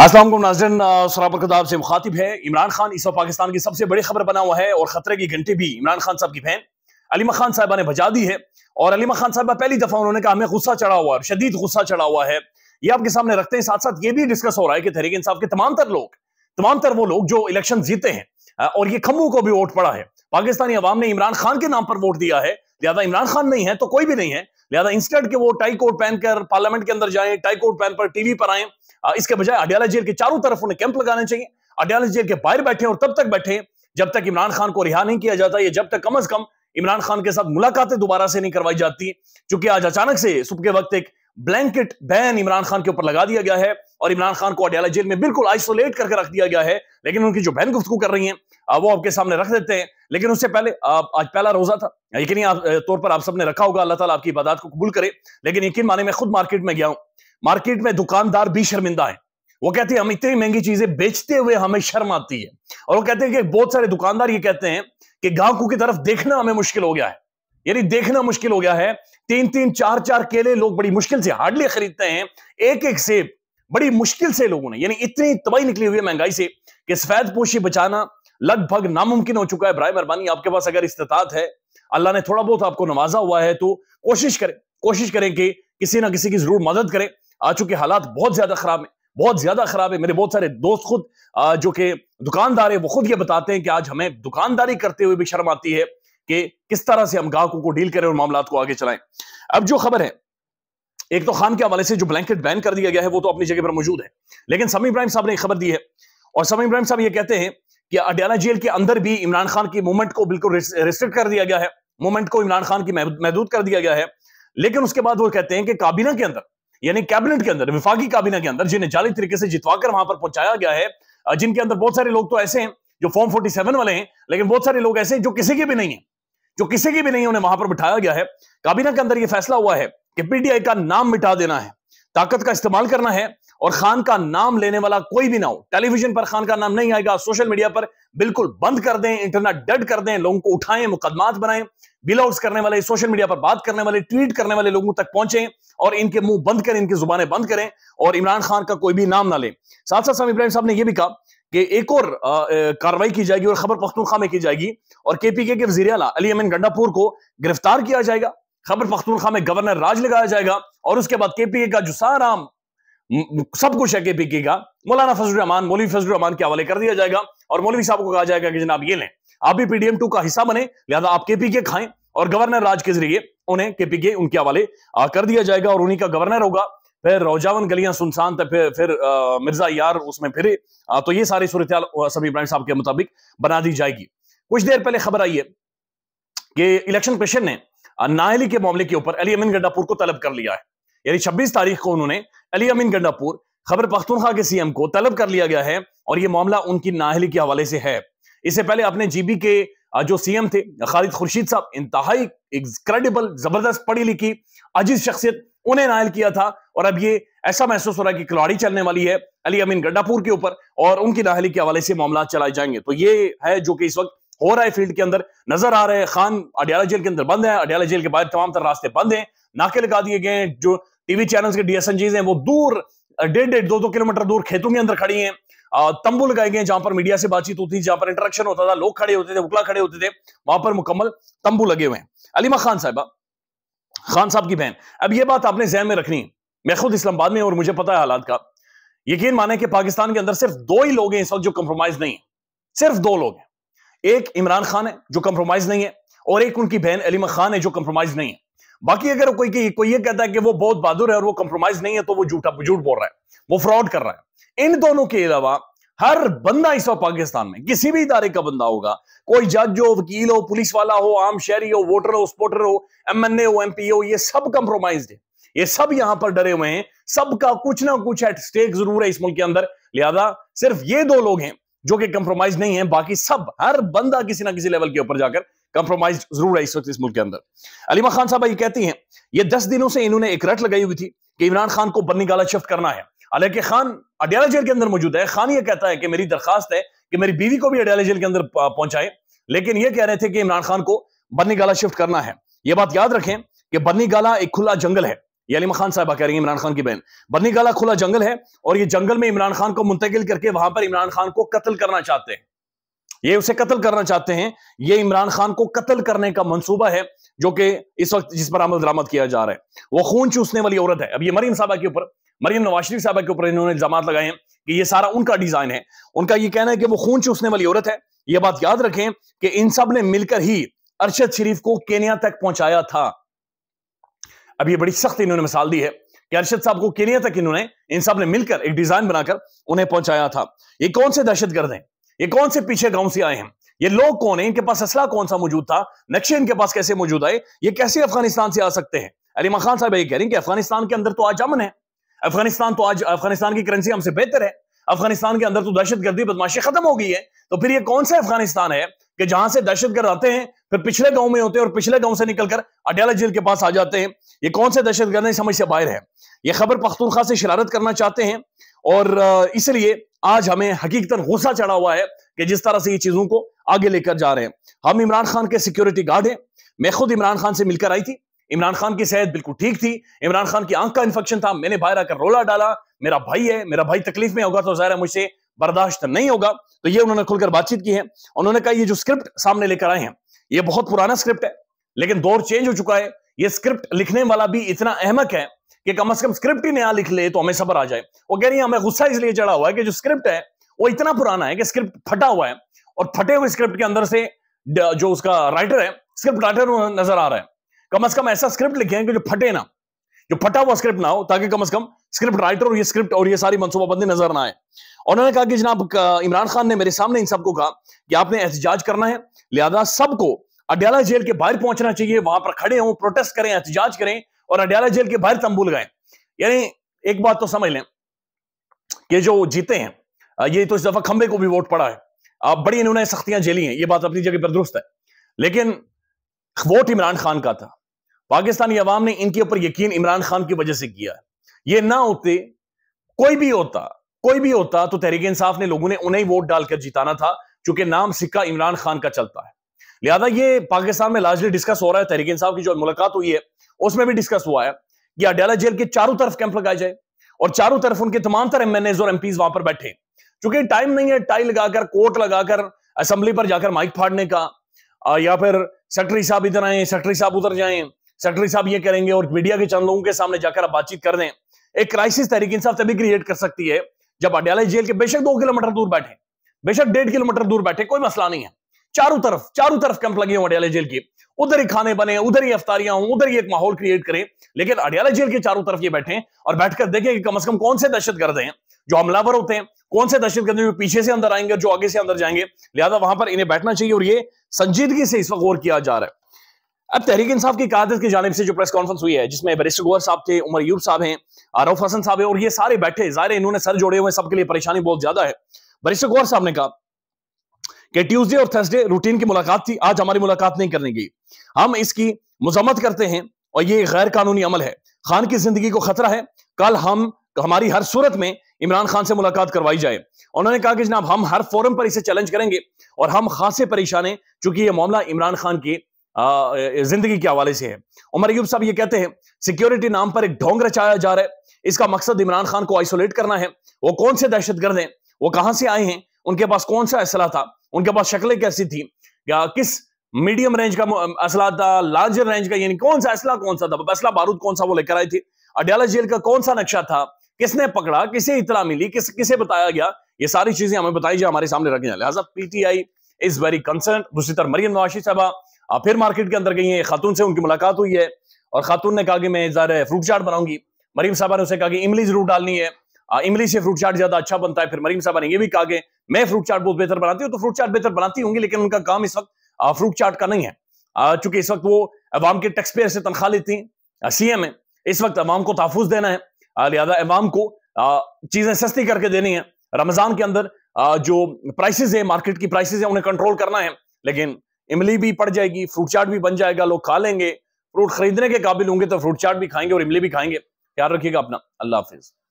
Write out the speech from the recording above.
असलम नाजरन सराबर कदाब से मुखातिब है इमरान खान इस वक्त पाकिस्तान की सबसे बड़ी खबर बना हुआ है और खतरे की घंटे भी इमरान खान साहब की बहन अलीमा खान साहबा ने बजा दी है और अलीमा खान साहबा पहली दफा उन्होंने कहा हमें गुस्सा चढ़ा हुआ है शदीद गुस्सा चढ़ा हुआ है ये आपके सामने रखते हैं साथ साथ ये भी डिस्कस हो रहा है कि तहरीक इंसाफ के तमाम तर लोग तमाम तर वो लोग जो इलेक्शन जीते हैं और ये खम्भू को भी वोट पड़ा है पाकिस्तानी अवाम ने इमरान खान के नाम पर वोट दिया है लिहाजा इमरान खान नहीं है तो कोई भी नहीं है लिहाजा इंस्टेंट के वो टाई कोट पहन कर पार्लियामेंट के अंदर जाए टाई कोट पहन पर टीवी पर आए इसके बजाय अडियाला जेल के चारों तरफ उन्हें कैंप लगाने चाहिए अडियाला जेल के बाहर बैठे और तब तक बैठे जब तक इमरान खान को रिहा नहीं किया जाता जब तक कम अज कम इमरान खान के साथ मुलाकातें दोबारा से नहीं करवाई जाती चूंकि आज अचानक से सुबह के वक्त एक ब्लैंकेट बैन इमरान खान के ऊपर लगा दिया गया है और इमरान खान को अडियाला जेल में बिल्कुल आइसोलेट करके रख दिया गया है लेकिन उनकी जो बहन गुफ्तु कर रही हैं वो आपके सामने रख देते हैं लेकिन उससे पहले आप आज पहला रोजा था यकीन आप तौर पर आप सबने रखा होगा अल्लाह ताला आपकी इबादत को कबूल करे लेकिन यकीन माने मैं खुद मार्केट में गया हूं मार्केट में दुकानदार भी शर्मिंदा है वो कहते हैं हम इतनी महंगी चीजें बेचते हुए हमें शर्म आती है और वो कहते हैं कि बहुत सारे दुकानदार ये कहते हैं कि गांव की तरफ देखना हमें मुश्किल हो गया है यानी देखना मुश्किल हो गया है तीन तीन चार चार केले लोग बड़ी मुश्किल से हार्डली खरीदते हैं एक एक सेब बड़ी मुश्किल से लोगों ने यानी इतनी तबाही निकली हुई है महंगाई से कि सफेद पोशी बचाना लगभग नामुमकिन हो चुका है ब्राय मेहरबानी आपके पास अगर इस्तात है अल्लाह ने थोड़ा बहुत आपको नवाजा हुआ है तो कोशिश करें कोशिश करें कि किसी ना किसी की जरूर मदद करें आ चुके हालात बहुत ज्यादा खराब है बहुत ज्यादा खराब है मेरे बहुत सारे दोस्त खुद जो कि दुकानदार है वो खुद ये बताते हैं कि आज हमें दुकानदारी करते हुए भी शर्म आती है कि किस तरह से हम ग्राहकों को डील करें और मामला को आगे चलाएं अब जो खबर है एक तो खान के हवाले से जो ब्लैंकेट बैन कर दिया गया है वो तो अपनी जगह पर मौजूद है लेकिन समी इब्राहिम साहब ने खबर दी है और समी इब्राहिम साहब ये कहते हैं कि अडियाला जेल के अंदर भी इमरान खान की मूवमेंट को बिल्कुल रिस्ट्रिक्ट कर दिया गया है मूवमेंट को इमरान खान की महदूद कर दिया गया है लेकिन उसके बाद वो कहते हैं कि काबीना के अंदर यानी कैबिनेट के अंदर विफाकी काबीना के अंदर जिन्हें जाली तरीके से जितवाकर वहां पर पहुंचाया गया है जिनके अंदर बहुत सारे लोग तो ऐसे हैं जो फॉर्म 47 वाले हैं लेकिन बहुत सारे लोग ऐसे हैं जो किसी के भी नहीं है जो किसी की भी नहीं उन्हें वहां पर बिठाया गया है काबीना के अंदर यह फैसला हुआ है कि पीटीआई का नाम मिटा देना है ताकत का इस्तेमाल करना है और खान का नाम लेने वाला कोई भी ना हो टेलीविजन पर खान का नाम नहीं आएगा सोशल मीडिया पर बिल्कुल बंद कर दें इंटरनेट डेड कर दें लोगों को उठाएं मुकदमात बनाएं बिलआउट्स करने वाले सोशल मीडिया पर बात करने वाले ट्वीट करने वाले लोगों तक पहुंचे और इनके मुंह बंद करें इनकी जुबानें बंद करें और इमरान खान का कोई भी नाम ना लें साथ साथ इब्राहिम साहब ने यह भी कहा कि एक और कार्रवाई की जाएगी और खबर पख्तूनखा में की जाएगी और केपीके के वजी अला अली अमीन गंडापुर को गिरफ्तार किया जाएगा खबर पख्तूनखा में गवर्नर राज लगाया जाएगा और उसके बाद केपीके का जो सारा सब कुछ है के का मौलाना फजल रहमान मौलवी फजल रहमान के हवाले कर दिया जाएगा और मौलवी साहब को कहा जाएगा कि जनाब ये लें आप भी पीडीएम टू का हिस्सा बने लिहाजा आप के पी के खाएं और गवर्नर राज के जरिए उन्हें के पी के उनके हवाले कर दिया जाएगा और उन्हीं का गवर्नर होगा फिर रोजावन गलियां सुनसान थे फिर फिर मिर्जा यार उसमें फिरे आ, तो ये सारी सूरत सभी इब्राहिम साहब के मुताबिक बना दी जाएगी कुछ देर पहले खबर आई है कि इलेक्शन कमीशन ने नाहली के मामले के ऊपर अली अमीन गड्डापुर को तलब कर लिया है यानी 26 तारीख को उन्होंने अली अमीन गंडापुर खबर पख्तुनखा के सीएम को तलब कर लिया गया है और यह मामला उनकी नाहली के हवाले से है इससे पहले अपने जीबी के जो सीएम थे खालिद खुर्शीद साहब इंतहाई क्रेडिबल जबरदस्त पढ़ी लिखी अजीज शख्सियत उन्हें नायल किया था और अब ये ऐसा महसूस हो रहा है कि कलाड़ी चलने वाली है अली अमीन गड्डापुर के ऊपर और उनकी नाहली के हवाले से मामला चलाए जाएंगे तो ये है जो कि इस वक्त हो रहा है फील्ड के अंदर नजर आ रहे हैं खान अडियाला जेल के अंदर बंद है अडियाला जेल के बाहर तमाम तरह रास्ते बंद हैं नाके लगा दिए गए जो टीवी चैनल्स के डीएसएन जीज हैं वो दूर डेढ़ डेढ़ दो दो किलोमीटर दूर खेतों के अंदर खड़ी हैं तंबू लगाए गए जहां पर मीडिया से बातचीत होती थी जहां पर इंटरेक्शन होता था लोग खड़े होते थे उकला खड़े होते थे वहां पर मुकम्मल तंबू लगे हुए हैं अलीमा खान साहबा खान साहब की बहन अब यह बात आपने जहन में रखनी है मैं खुद इस्लामाबाद में और मुझे पता है हालात का यकीन माने कि पाकिस्तान के अंदर सिर्फ दो ही लोग हैं इस वक्त जो कंप्रोमाइज नहीं है सिर्फ दो लोग हैं एक इमरान खान है जो कंप्रोमाइज नहीं है और एक उनकी बहन अलीमा खान है जो कंप्रोमाइज नहीं है बाकी अगर कोई कोई ये कहता है कि वो बहुत बहादुर है और वो कंप्रोमाइज नहीं है तो वो झूठा झूठ बोल रहा है वो फ्रॉड कर रहा है इन दोनों के अलावा हर बंदा इस वक्त पाकिस्तान में किसी भी इदारे का बंदा होगा कोई जज हो वकील हो पुलिस वाला हो आम शहरी हो वोटर हो स्पोटर हो एमएनए हो एमपी हो ये सब कंप्रोमाइज है ये सब यहां पर डरे हुए हैं सबका कुछ ना कुछ एट स्टेक जरूर है इस मुल्क के अंदर लिहाजा सिर्फ ये दो लोग हैं जो कि कंप्रोमाइज नहीं है बाकी सब हर बंदा किसी ना किसी लेवल के ऊपर जाकर कंप्रोमाइज जरूर है इस वक्त इस मुल्क के अंदर अलीमा खान साहब ये कहती हैं ये दस दिनों से इन्होंने एक रट लगाई हुई थी कि इमरान खान को बन्नी गाला शिफ्ट करना है हालांकि खान अडियाला जेल के अंदर मौजूद है खान ये कहता है कि मेरी दरखास्त है कि मेरी बीवी को भी अडियाला जेल के अंदर पहुंचाए लेकिन ये कह रहे थे कि इमरान खान को बन्नी गाला शिफ्ट करना है ये बात याद रखें कि बन्नी गाला एक खुला जंगल है ये खान साहबा कह रही है इमरान खान की बहन बन्नी गाला खुला जंगल है और ये जंगल में इमरान खान को मुंतकिल करके वहां पर इमरान खान को कत्ल करना चाहते हैं ये उसे कत्ल करना चाहते हैं ये इमरान खान को कत्ल करने का मंसूबा है जो कि इस वक्त जिस पर अमल दरामद किया जा रहा है वो खून चूसने वाली औरत है अब ये मरीम साहबा के ऊपर मरीम नवाज शरीफ साहबा के ऊपर इन्होंने इल्जाम लगाए हैं कि ये सारा उनका डिजाइन है उनका ये कहना है कि वो खून चूसने वाली औरत है ये बात याद रखें कि इन सब ने मिलकर ही अरशद शरीफ को केनिया तक पहुंचाया था अब ये बड़ी सख्त इन्होंने मिसाल दी है कि अरशद साहब को केनिया तक इन्होंने इन सब ने मिलकर एक डिजाइन बनाकर उन्हें पहुंचाया था ये कौन से दहशत गर्द हैं ये कौन से पीछे गांव से आए हैं ये लोग कौन है इनके पास असला कौन सा मौजूद था नक्शे इनके पास कैसे मौजूद आए ये कैसे अफगानिस्तान से आ सकते हैं अलीमा खान साहब ये कह रहे हैं कि अफगानिस्तान के अंदर तो आज अमन है अफगानिस्तान तो आज अफगानिस्तान की करेंसी हमसे बेहतर है अफगानिस्तान के अंदर तो दहशतगर्दी बदमाशी खत्म हो गई है तो फिर ये कौन सा अफगानिस्तान है कि जहां से दहशतगर्द आते हैं फिर पिछले गांव में होते हैं और पिछले गांव से निकलकर अडयाला जेल के पास आ जाते हैं ये कौन से दहशतगर्द समझ से बाहर है ये खबर पख्तूनखा से शरारत करना चाहते हैं और इसलिए आज हमें हकीकतन गुस्सा चढ़ा हुआ है कि जिस तरह से ये चीजों को आगे लेकर जा रहे हैं हम इमरान खान के सिक्योरिटी गार्ड हैं मैं खुद इमरान खान से मिलकर आई थी इमरान खान की सेहत बिल्कुल ठीक थी इमरान खान की आंख का इन्फेक्शन था मैंने बाहर आकर रोला डाला मेरा भाई है मेरा भाई तकलीफ में होगा तो जाहिर है मुझसे बर्दाश्त नहीं होगा तो ये उन्होंने खुलकर बातचीत की है उन्होंने कहा ये जो स्क्रिप्ट सामने लेकर आए हैं ये बहुत पुराना स्क्रिप्ट है लेकिन दौर चेंज हो चुका है ये स्क्रिप्ट लिखने वाला भी इतना अहमक है कि कम से कम स्क्रिप्ट ही नया लिख ले तो हमें सबर आ जाए वो कह रही है हमें गुस्सा इसलिए चढ़ा हुआ है कि जो स्क्रिप्ट है वो इतना पुराना है कि स्क्रिप्ट फटा हुआ है और फटे हुए स्क्रिप्ट के अंदर से जो उसका राइटर है स्क्रिप्ट राइटर नजर आ रहा है कम से कम ऐसा स्क्रिप्ट लिखे हैं कि जो फटे ना जो फटा हुआ स्क्रिप्ट ना हो ताकि कम से कम स्क्रिप्ट राइटर और ये स्क्रिप्ट और ये सारी मनसूबाबंदी नजर ना आए उन्होंने कहा कि जनाब इमरान खान ने मेरे सामने इन सबको कहा कि आपने एहतजाज करना है लिहाजा सबको अड्याला जेल के बाहर पहुंचना चाहिए वहां पर खड़े हों प्रोटेस्ट करें एहतजाज करें और अडियाला जेल के बाहर तंबूल गए यानी एक बात तो समझ लें कि जो जीते हैं ये तो इस दफा खंबे को भी वोट पड़ा है अब बड़ी इन्होंने सख्तियां झेली हैं ये बात अपनी जगह पर दुरुस्त है लेकिन वोट इमरान खान का था पाकिस्तानी अवाम ने इनके ऊपर यकीन इमरान खान की वजह से किया ये ना होते कोई भी होता कोई भी होता तो तहरीक इंसाफ ने लोगों ने उन्हें वोट डालकर जिताना था चूंकि नाम सिक्का इमरान खान का चलता है लिहाजा ये पाकिस्तान में लार्जली डिस्कस हो रहा है तहरीक इंसाफ की जो मुलाकात हुई है उसमें भी डिस्कस हुआ है कि अडयाला जेल के चारों तरफ कैंप लगाए जाए और चारों तरफ उनके तमाम तरह एमएनएज और एमपीज वहां पर बैठे चूंकि टाइम नहीं है टाई लगाकर कोर्ट लगाकर असेंबली पर जाकर माइक फाड़ने का आ, या फिर सेक्रेटरी साहब इधर आए सेक्रेटरी साहब उधर जाए सेक्रेटरी साहब ये करेंगे और मीडिया के चंद लोगों के सामने जाकर आप बातचीत कर दें एक क्राइसिस तहरीक इंसाफ तभी क्रिएट कर सकती है जब अडयाला जेल के बेशक दो किलोमीटर दूर बैठे बेशक डेढ़ किलोमीटर दूर बैठे कोई मसला नहीं है चारों तरफ चारों तरफ कैंप लगे हुए अडयाला जेल की उधर ही खाने बने उधर ही अफ्तारियां हों उधर ही एक माहौल क्रिएट करें लेकिन अडियाला जेल के चारों तरफ ये बैठे और बैठकर देखें कि कम अज कम कौन से दहशत गर्द हैं जो हमलावर होते हैं कौन से दहशत गर्द जो पीछे से अंदर आएंगे जो आगे से अंदर जाएंगे लिहाजा वहां पर इन्हें बैठना चाहिए और ये संजीदगी से इस वक्त गौर किया जा रहा है अब तहरीक इंसाफ की कादत की जानब से जो प्रेस कॉन्फ्रेंस हुई है जिसमें बरिस्टर गोवर साहब थे उमर यूब साहब हैं आरफ हसन साहब हैं और ये सारे बैठे जाहिर इन्होंने सर जोड़े हुए सबके लिए परेशानी बहुत ज्यादा है बरिस्टर गोवर साहब ने कहा कि ट्यूसडे और थर्सडे रूटीन की मुलाकात थी आज हमारी मुलाकात नहीं करने की हम इसकी मजम्मत करते हैं और ये गैर कानूनी अमल है खान की जिंदगी को खतरा है कल हम हमारी हर सूरत में इमरान खान से मुलाकात करवाई जाए उन्होंने कहा कि जनाब हम हर फोरम पर इसे चैलेंज करेंगे और हम खासे परेशान हैं चूंकि ये मामला इमरान खान की जिंदगी के हवाले से है उमर अयूब साहब ये कहते हैं सिक्योरिटी नाम पर एक ढोंग रचाया जा रहा है इसका मकसद इमरान खान को आइसोलेट करना है वो कौन से दहशत गर्द हैं वो कहां से आए हैं उनके पास कौन सा असला था उनके पास शक्लें कैसी थी या किस मीडियम रेंज का असला था लार्जर रेंज का यानी कौन सा असला कौन सा था असला बारूद कौन सा वो लेकर आई थी अडियाला जेल का कौन सा नक्शा था किसने पकड़ा किसे इतला मिली किस किसे बताया गया ये सारी चीजें हमें बताई जाए हमारे सामने रखी जाए लिहाजा पीटीआई इज वेरी कंसर्न दूसरी तरफ मरियम नवाशी साहबा फिर मार्केट के अंदर गई है खातून से उनकी मुलाकात हुई है और खातून ने कहा कि मैं ज़ाहिर फ्रूट चाट बनाऊंगी मरीम साहबा ने उसे कहा कि इमली जरूर डालनी है इमली से फ्रूट चाट ज्यादा अच्छा बनता है फिर मरीम साहबा ने यह भी कहा कि मैं फ्रूट चाट बहुत बेहतर बनाती हूँ तो फ्रूट चाट बेहतर बनाती होंगी लेकिन उनका काम इस वक्त फ्रूट चाट का नहीं है चूंकि इस वक्त वो अवाम के टैक्स पेयर से तनख्वाह लेती हैं सी एम है इस वक्त अवाम को तहफुज देना है लिहाजा अवाम को चीजें सस्ती करके देनी है रमजान के अंदर जो प्राइसेस है मार्केट की प्राइसेस है उन्हें कंट्रोल करना है लेकिन इमली भी पड़ जाएगी फ्रूट चाट भी बन जाएगा लोग खा लेंगे फ्रूट खरीदने के काबिल होंगे तो फ्रूट चाट भी खाएंगे और इमली भी खाएंगे ख्याल रखिएगा अपना अल्लाह हाफिज़